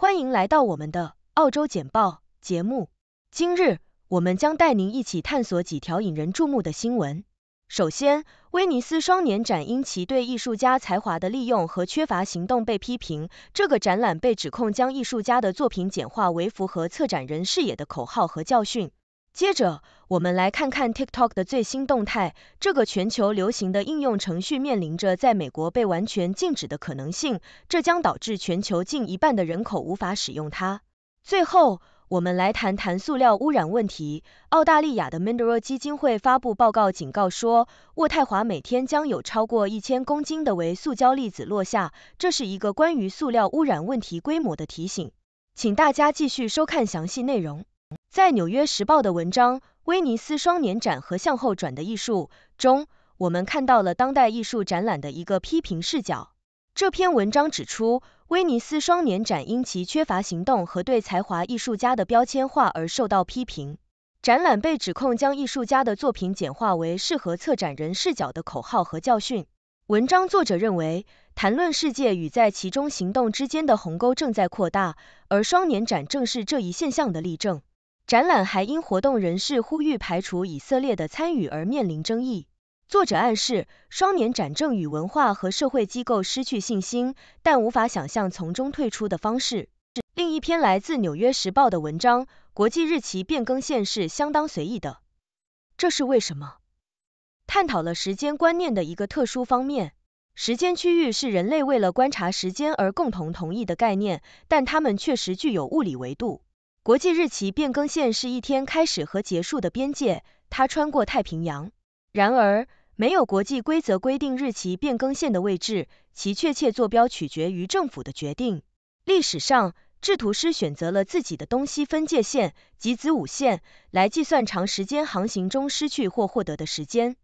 欢迎来到我们的澳洲简报节目。今日，我们将带您一起探索几条引人注目的新闻。首先，威尼斯双年展因其对艺术家才华的利用和缺乏行动被批评。这个展览被指控将艺术家的作品简化为符合策展人视野的口号和教训。接着，我们来看看 TikTok 的最新动态。这个全球流行的应用程序面临着在美国被完全禁止的可能性，这将导致全球近一半的人口无法使用它。最后，我们来谈谈塑料污染问题。澳大利亚的 m e n d e r l 基金会发布报告警告说，渥太华每天将有超过一千公斤的微塑胶粒子落下，这是一个关于塑料污染问题规模的提醒。请大家继续收看详细内容。在《纽约时报》的文章《威尼斯双年展和向后转的艺术》中，我们看到了当代艺术展览的一个批评视角。这篇文章指出，威尼斯双年展因其缺乏行动和对才华艺术家的标签化而受到批评。展览被指控将艺术家的作品简化为适合策展人视角的口号和教训。文章作者认为，谈论世界与在其中行动之间的鸿沟正在扩大，而双年展正是这一现象的例证。展览还因活动人士呼吁排除以色列的参与而面临争议。作者暗示，双年展正与文化和社会机构失去信心，但无法想象从中退出的方式。另一篇来自《纽约时报》的文章，国际日期变更线是相当随意的。这是为什么？探讨了时间观念的一个特殊方面。时间区域是人类为了观察时间而共同同意的概念，但它们确实具有物理维度。国际日期变更线是一天开始和结束的边界，它穿过太平洋。然而，没有国际规则规定日期变更线的位置，其确切坐标取决于政府的决定。历史上，制图师选择了自己的东西分界线及子午线来计算长时间航行中失去或获得的时间。《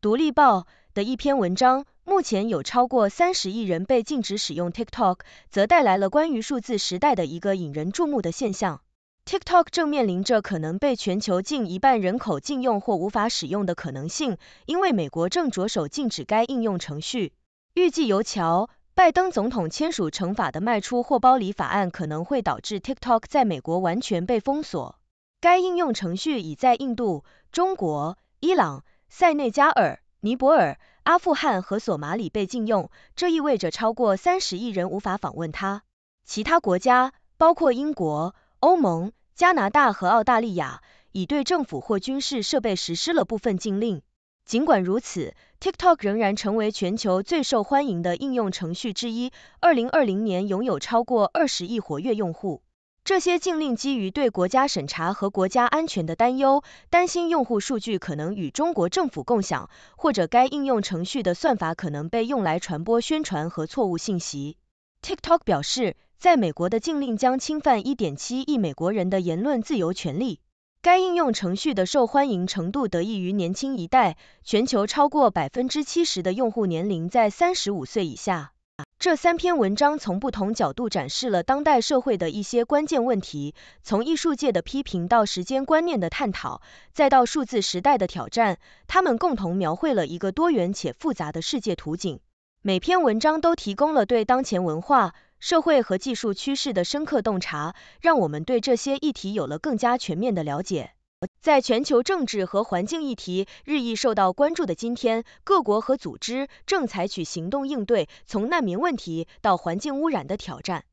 独立报》的一篇文章，目前有超过三十亿人被禁止使用 TikTok，则带来了关于数字时代的一个引人注目的现象。TikTok 正面临着可能被全球近一半人口禁用或无法使用的可能性，因为美国正着手禁止该应用程序。预计由乔·拜登总统签署惩罚的《卖出或包离法案》可能会导致 TikTok 在美国完全被封锁。该应用程序已在印度、中国、伊朗、塞内加尔、尼泊尔、阿富汗和索马里被禁用，这意味着超过三十亿人无法访问它。其他国家，包括英国。欧盟、加拿大和澳大利亚已对政府或军事设备实施了部分禁令。尽管如此，TikTok 仍然成为全球最受欢迎的应用程序之一，2020年拥有超过20亿活跃用户。这些禁令基于对国家审查和国家安全的担忧，担心用户数据可能与中国政府共享，或者该应用程序的算法可能被用来传播宣传和错误信息。TikTok 表示。在美国的禁令将侵犯1.7亿美国人的言论自由权利。该应用程序的受欢迎程度得益于年轻一代，全球超过百分之七十的用户年龄在三十五岁以下。这三篇文章从不同角度展示了当代社会的一些关键问题，从艺术界的批评到时间观念的探讨，再到数字时代的挑战，他们共同描绘了一个多元且复杂的世界图景。每篇文章都提供了对当前文化。社会和技术趋势的深刻洞察，让我们对这些议题有了更加全面的了解。在全球政治和环境议题日益受到关注的今天，各国和组织正采取行动应对从难民问题到环境污染的挑战。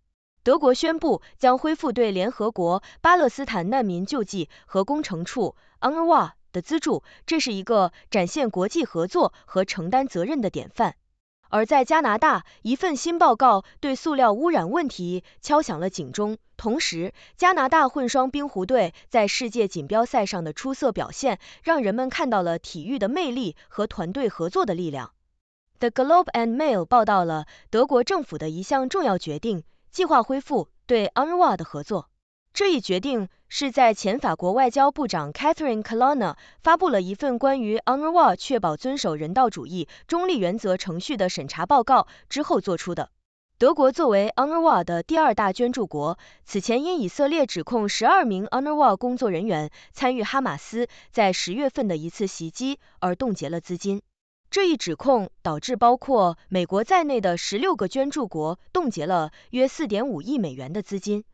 德国宣布将恢复对联合国巴勒斯坦难民救济和工程处 （UNRWA） 的资助，这是一个展现国际合作和承担责任的典范。而在加拿大，一份新报告对塑料污染问题敲响了警钟。同时，加拿大混双冰壶队在世界锦标赛上的出色表现，让人们看到了体育的魅力和团队合作的力量。The Globe and Mail 报道了德国政府的一项重要决定，计划恢复对 n r w a 的合作。这一决定。是在前法国外交部长 Catherine Colonna 发布了一份关于 UNRWA 确保遵守人道主义中立原则程序的审查报告之后做出的。德国作为 UNRWA 的第二大捐助国，此前因以色列指控十二名 UNRWA 工作人员参与哈马斯在十月份的一次袭击而冻结了资金。这一指控导致包括美国在内的十六个捐助国冻结了约4.5亿美元的资金。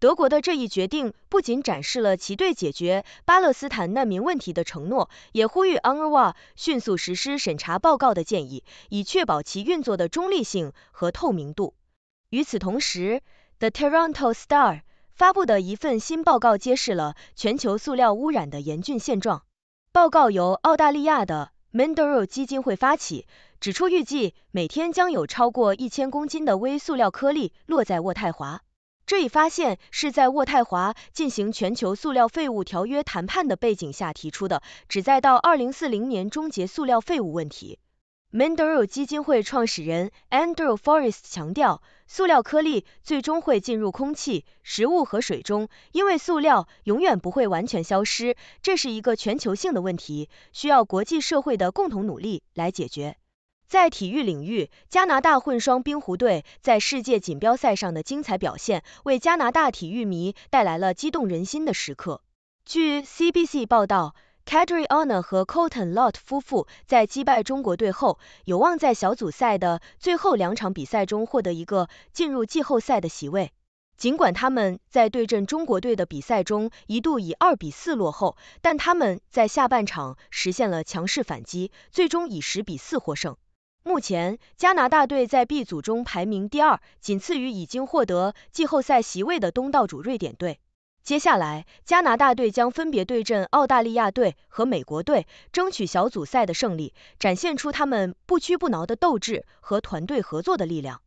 德国的这一决定不仅展示了其对解决巴勒斯坦难民问题的承诺，也呼吁 UNRWA 迅速实施审查报告的建议，以确保其运作的中立性和透明度。与此同时，《The Toronto Star》发布的一份新报告揭示了全球塑料污染的严峻现状。报告由澳大利亚的 m e n d e r o 基金会发起，指出预计每天将有超过一千公斤的微塑料颗粒落在渥太华。这一发现是在渥太华进行全球塑料废物条约谈判的背景下提出的，旨在到2040年终结塑料废物问题。m e n d e l o n 基金会创始人 Andrew Forrest 强调，塑料颗粒最终会进入空气、食物和水中，因为塑料永远不会完全消失。这是一个全球性的问题，需要国际社会的共同努力来解决。在体育领域，加拿大混双冰壶队在世界锦标赛上的精彩表现，为加拿大体育迷带来了激动人心的时刻。据 CBC 报道 c a d r i o n a 和 Colton Lot 夫妇在击败中国队后，有望在小组赛的最后两场比赛中获得一个进入季后赛的席位。尽管他们在对阵中国队的比赛中一度以二比四落后，但他们在下半场实现了强势反击，最终以十比四获胜。目前，加拿大队在 B 组中排名第二，仅次于已经获得季后赛席位的东道主瑞典队。接下来，加拿大队将分别对阵澳大利亚队和美国队，争取小组赛的胜利，展现出他们不屈不挠的斗志和团队合作的力量。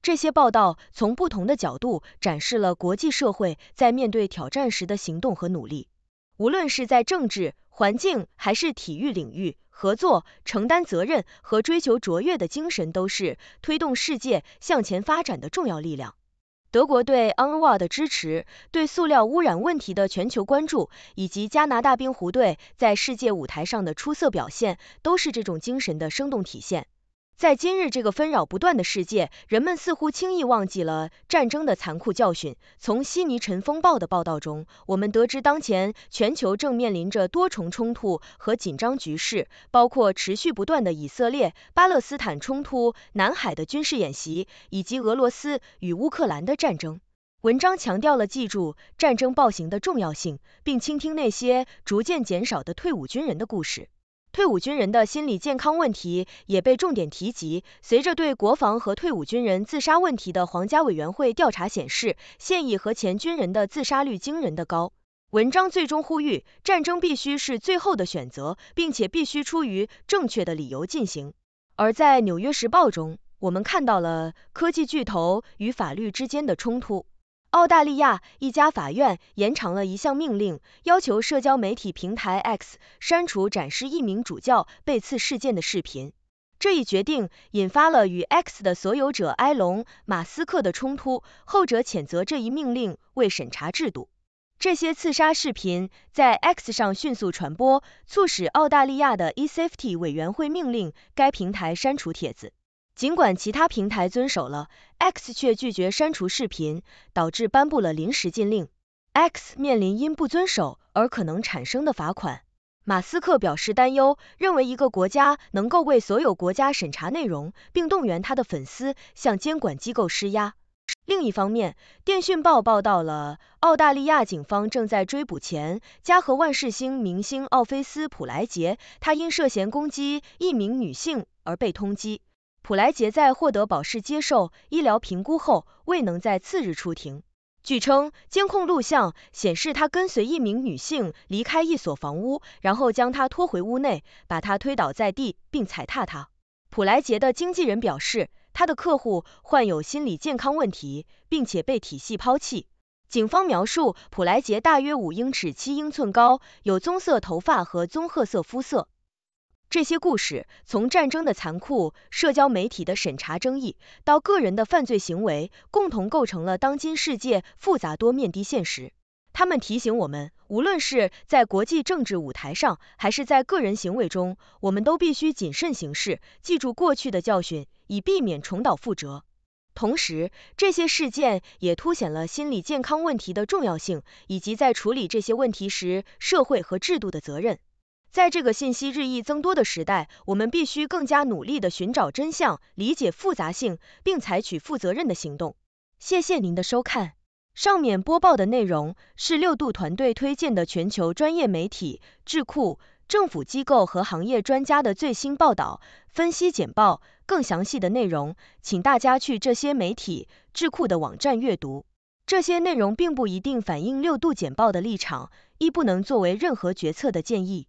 这些报道从不同的角度展示了国际社会在面对挑战时的行动和努力。无论是在政治、环境还是体育领域，合作、承担责任和追求卓越的精神都是推动世界向前发展的重要力量。德国对 UNWA 的支持、对塑料污染问题的全球关注，以及加拿大冰壶队在世界舞台上的出色表现，都是这种精神的生动体现。在今日这个纷扰不断的世界，人们似乎轻易忘记了战争的残酷教训。从悉尼尘风暴的报道中，我们得知当前全球正面临着多重冲突和紧张局势，包括持续不断的以色列巴勒斯坦冲突、南海的军事演习，以及俄罗斯与乌克兰的战争。文章强调了记住战争暴行的重要性，并倾听那些逐渐减少的退伍军人的故事。退伍军人的心理健康问题也被重点提及。随着对国防和退伍军人自杀问题的皇家委员会调查显示，现役和前军人的自杀率惊人的高。文章最终呼吁，战争必须是最后的选择，并且必须出于正确的理由进行。而在《纽约时报》中，我们看到了科技巨头与法律之间的冲突。澳大利亚一家法院延长了一项命令，要求社交媒体平台 X 删除展示一名主教被刺事件的视频。这一决定引发了与 X 的所有者埃隆·马斯克的冲突，后者谴责这一命令为审查制度。这些刺杀视频在 X 上迅速传播，促使澳大利亚的 E Safety 委员会命令该平台删除帖子。尽管其他平台遵守了，X 却拒绝删除视频，导致颁布了临时禁令。X 面临因不遵守而可能产生的罚款。马斯克表示担忧，认为一个国家能够为所有国家审查内容，并动员他的粉丝向监管机构施压。另一方面，电讯报报道了澳大利亚警方正在追捕前加和万事兴明星奥菲斯普莱杰，他因涉嫌攻击一名女性而被通缉。普莱杰在获得保释、接受医疗评估后，未能在次日出庭。据称，监控录像显示他跟随一名女性离开一所房屋，然后将她拖回屋内，把她推倒在地并踩踏她。普莱杰的经纪人表示，他的客户患有心理健康问题，并且被体系抛弃。警方描述普莱杰大约五英尺七英寸高，有棕色头发和棕褐色肤色。这些故事从战争的残酷、社交媒体的审查争议，到个人的犯罪行为，共同构成了当今世界复杂多面的现实。它们提醒我们，无论是在国际政治舞台上，还是在个人行为中，我们都必须谨慎行事，记住过去的教训，以避免重蹈覆辙。同时，这些事件也凸显了心理健康问题的重要性，以及在处理这些问题时，社会和制度的责任。在这个信息日益增多的时代，我们必须更加努力地寻找真相，理解复杂性，并采取负责任的行动。谢谢您的收看。上面播报的内容是六度团队推荐的全球专业媒体、智库、政府机构和行业专家的最新报道、分析简报。更详细的内容，请大家去这些媒体、智库的网站阅读。这些内容并不一定反映六度简报的立场，亦不能作为任何决策的建议。